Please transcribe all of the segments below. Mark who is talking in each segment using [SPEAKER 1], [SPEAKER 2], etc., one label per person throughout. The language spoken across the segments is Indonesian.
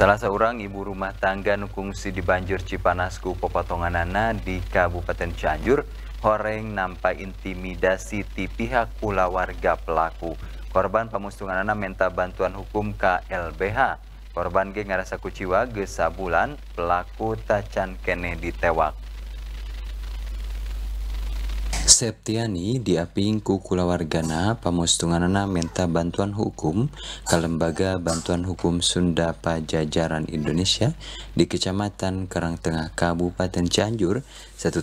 [SPEAKER 1] Salah seorang ibu rumah tangga nukungsi di banjir Cipanasku Popotonganana di Kabupaten Cianjur, horeng nampak intimidasi di pihak pula warga pelaku. Korban pemusungan nana minta bantuan hukum KLBH. Korban ge ngerasa kuciwa gesa bulan, pelaku tacan kene ditewak. Septiani diaping ku kulawargana pamustunganana minta bantuan hukum ke Lembaga Bantuan Hukum Sunda Pajajaran Indonesia di Kecamatan Karang Tengah Kabupaten Cianjur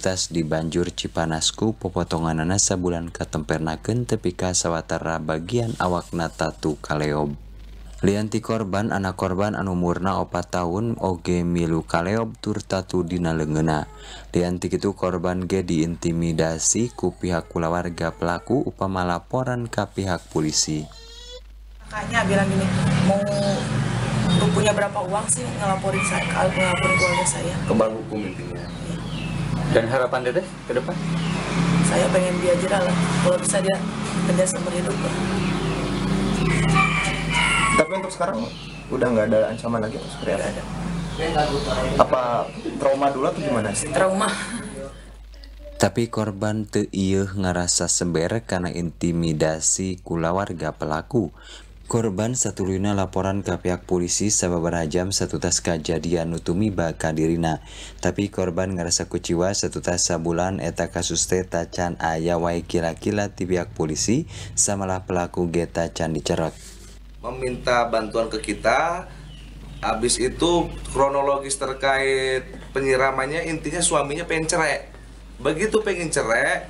[SPEAKER 1] tas di Banjur Cipanasku popotonganana sabulan katempernakeun tepika sawatara bagian awakna tatu kaleob Lianti korban anak korban anu murna opat tahun oge milu kaleob turta tatu dina lengena. Lianti itu korban ge diintimidasi ku pihak warga pelaku upama laporan ke pihak polisi.
[SPEAKER 2] Kakaknya bilang ini mau punya berapa uang sih ngelaporin saya, ngelaporin keluarga saya.
[SPEAKER 1] Kebal hukum intinya.
[SPEAKER 2] Dan harapan Dedeh ke depan? Saya pengen dia jerah lah, kalau bisa dia kerja seumur hidup tapi untuk sekarang udah nggak ada ancaman lagi atau seperti apa? Apa trauma dulu atau gimana sih? Trauma.
[SPEAKER 1] Tapi korban iya ngerasa sember karena intimidasi kulawarga pelaku. Korban satu luna laporan ke pihak polisi berajam jam satutas kejadian nutumi baka dirina. Tapi korban ngerasa kuciwa tas sabulan eta kasus te tacan ayawai kila-kila di pihak polisi samalah pelaku geta can dicerot
[SPEAKER 2] meminta bantuan ke kita habis itu kronologis terkait penyiramannya intinya suaminya pengen cerai begitu pengen cerai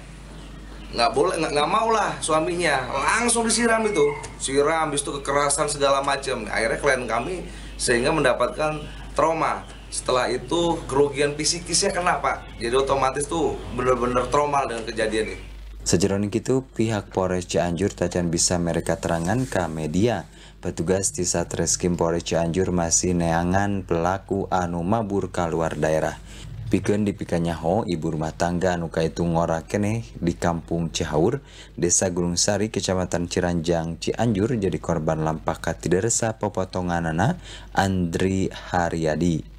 [SPEAKER 2] nggak boleh nggak, nggak mau lah suaminya langsung disiram itu siram habis itu kekerasan segala macam akhirnya klien kami sehingga mendapatkan trauma setelah itu kerugian psikisnya kena pak jadi otomatis tuh bener-bener trauma dengan kejadian ini
[SPEAKER 1] Sejeroning itu, pihak Polres Cianjur tajan bisa mereka terangan ke media. Petugas di Satreskrim Polres Cianjur masih neangan pelaku anu mabur keluar daerah. Pikun dipikanya ho ibu rumah tangga anu kaitu ngora keneh di kampung Cihaur, desa Gunung Sari, kecamatan Ciranjang, Cianjur jadi korban resah katideresa anak Andri Haryadi.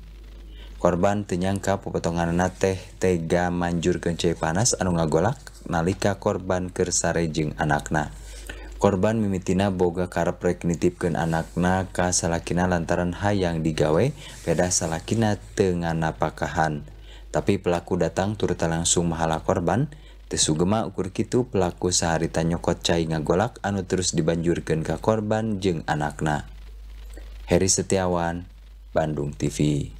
[SPEAKER 1] korban tenyangka peketongan na teh tega manjur gencing panas anu ngagolak nalika korban kersarejeng anakna. Korban mimmitina boga kar pregnitif ke anakna ka salakinna lantaran hayang digawei peda salakinna Ten naapa kahan tapi pelaku datang turuta langsung mahala korbantesugema ukur kitu pelaku seharita nyokot cair ngagolak anu terus dibanjur gengka korban jeng anakna. Heri Setiawan Bandung TV.